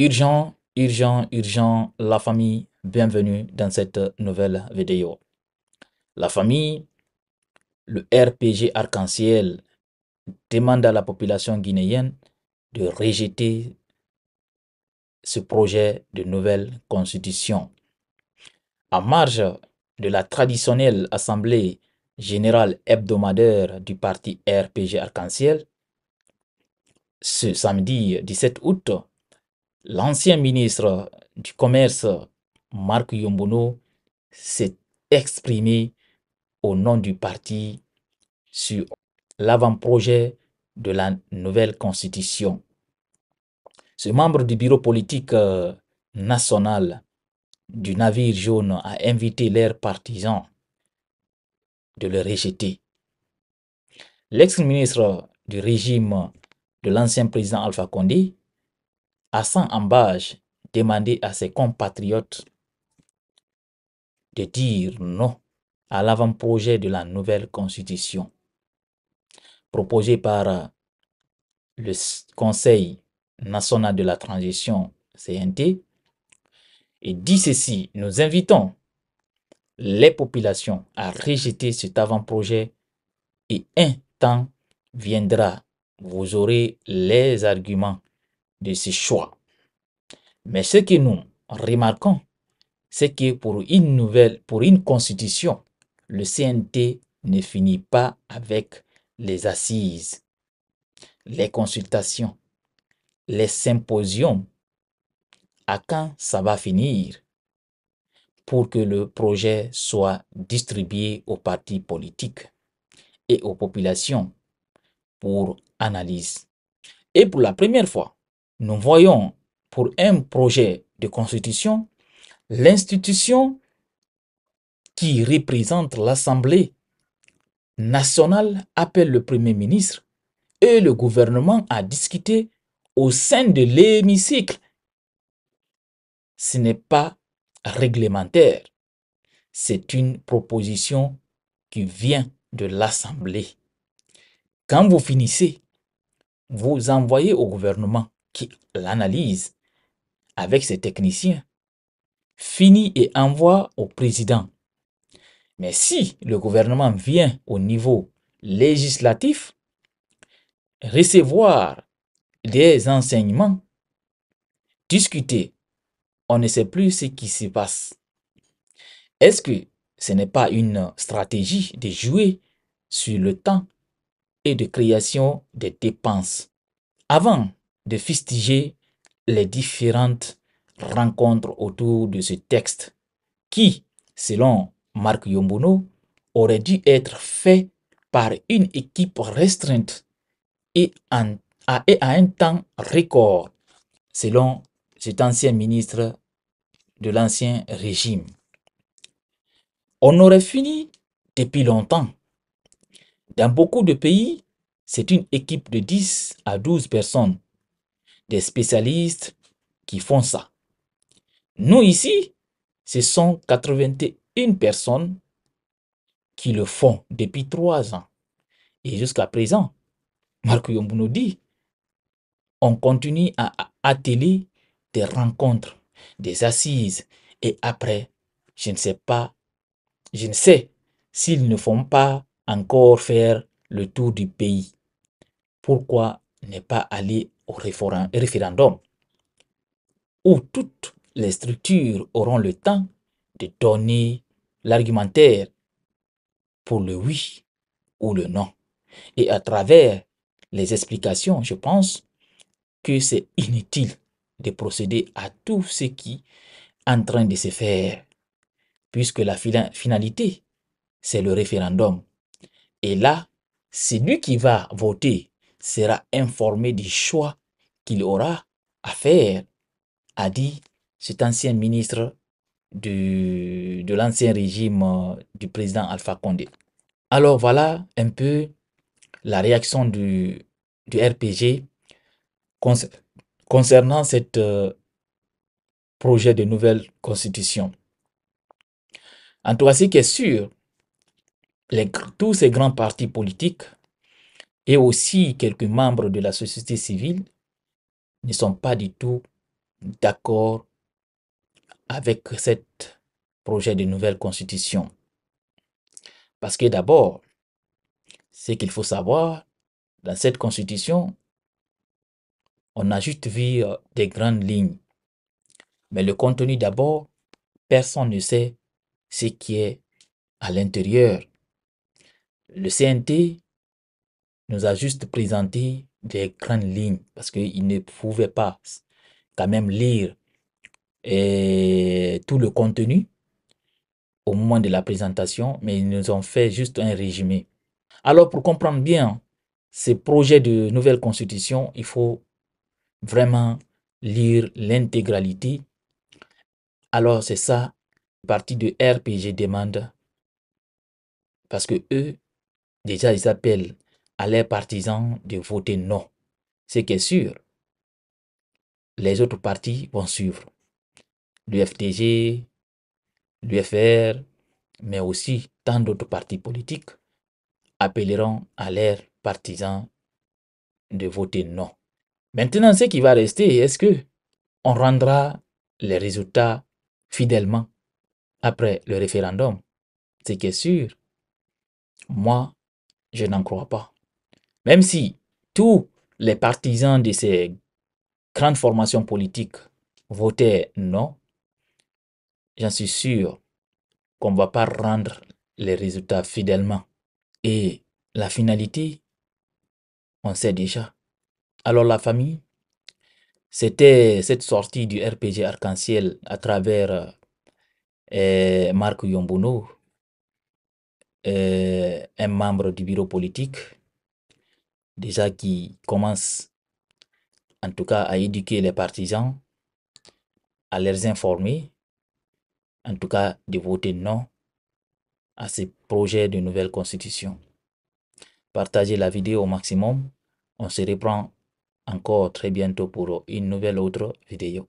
Urgent, urgent, urgent, la famille, bienvenue dans cette nouvelle vidéo. La famille, le RPG arc-en-ciel demande à la population guinéenne de rejeter ce projet de nouvelle constitution. À marge de la traditionnelle assemblée générale hebdomadaire du parti RPG arc-en-ciel, ce samedi 17 août, L'ancien ministre du Commerce, Marc Yombono, s'est exprimé au nom du parti sur l'avant-projet de la nouvelle constitution. Ce membre du bureau politique euh, national du navire jaune a invité leurs partisans de le rejeter. L'ex-ministre du régime de l'ancien président Alpha Condé à 100 embages demander à ses compatriotes de dire non à l'avant-projet de la nouvelle constitution proposée par euh, le Conseil national de la transition CNT et dit ceci, nous invitons les populations à rejeter cet avant-projet et un temps viendra, vous aurez les arguments de ce choix. Mais ce que nous remarquons, c'est que pour une nouvelle, pour une constitution, le CNT ne finit pas avec les assises, les consultations, les symposiums. À quand ça va finir pour que le projet soit distribué aux partis politiques et aux populations pour analyse Et pour la première fois, nous voyons pour un projet de constitution l'institution qui représente l'Assemblée nationale appelle le Premier ministre et le gouvernement à discuter au sein de l'hémicycle. Ce n'est pas réglementaire. C'est une proposition qui vient de l'Assemblée. Quand vous finissez, vous envoyez au gouvernement l'analyse avec ses techniciens, finit et envoie au président. Mais si le gouvernement vient au niveau législatif, recevoir des enseignements, discuter, on ne sait plus ce qui se passe. Est-ce que ce n'est pas une stratégie de jouer sur le temps et de création des dépenses Avant de fustiger les différentes rencontres autour de ce texte qui, selon Marc Yombono, aurait dû être fait par une équipe restreinte et, et à un temps record, selon cet ancien ministre de l'ancien régime. On aurait fini depuis longtemps. Dans beaucoup de pays, c'est une équipe de 10 à 12 personnes des spécialistes qui font ça. Nous, ici, ce sont 81 personnes qui le font depuis trois ans. Et jusqu'à présent, Marc Yombou nous dit, on continue à atteler des rencontres, des assises, et après, je ne sais pas, je ne sais s'ils ne font pas encore faire le tour du pays. Pourquoi ne pas aller au référendum, où toutes les structures auront le temps de donner l'argumentaire pour le oui ou le non. Et à travers les explications, je pense que c'est inutile de procéder à tout ce qui est en train de se faire, puisque la finalité, c'est le référendum. Et là, c'est lui qui va voter sera informé du choix qu'il aura à faire, a dit cet ancien ministre de l'ancien régime euh, du président Alpha Condé. Alors voilà un peu la réaction du, du RPG concernant cette euh, projet de nouvelle constitution. En tout cas, sûr, tous ces grands partis politiques et aussi quelques membres de la société civile ne sont pas du tout d'accord avec ce projet de nouvelle constitution. Parce que d'abord, ce qu'il faut savoir, dans cette constitution, on a juste vu euh, des grandes lignes. Mais le contenu d'abord, personne ne sait ce qui est à l'intérieur. Le CNT nous a juste présenté des grandes lignes parce qu'ils ne pouvaient pas quand même lire eh, tout le contenu au moment de la présentation, mais ils nous ont fait juste un résumé. Alors pour comprendre bien ces projets de nouvelle constitution, il faut vraiment lire l'intégralité. Alors c'est ça, partie de RPG demande, parce que eux, déjà ils appellent à leurs partisans de voter non. Ce qui est sûr, les autres partis vont suivre. L'UFTG, l'UFR, mais aussi tant d'autres partis politiques appelleront à leurs partisans de voter non. Maintenant, ce qui va rester, est-ce que on rendra les résultats fidèlement après le référendum Ce qui est sûr, moi, je n'en crois pas. Même si tous les partisans de ces grandes formations politiques votaient non, j'en suis sûr qu'on ne va pas rendre les résultats fidèlement. Et la finalité, on sait déjà. Alors la famille, c'était cette sortie du RPG Arc-en-Ciel à travers eh, Marc Yombono, eh, un membre du bureau politique déjà qui commence en tout cas à éduquer les partisans, à les informer, en tout cas de voter non à ce projet de nouvelle constitution. Partagez la vidéo au maximum. On se reprend encore très bientôt pour une nouvelle autre vidéo.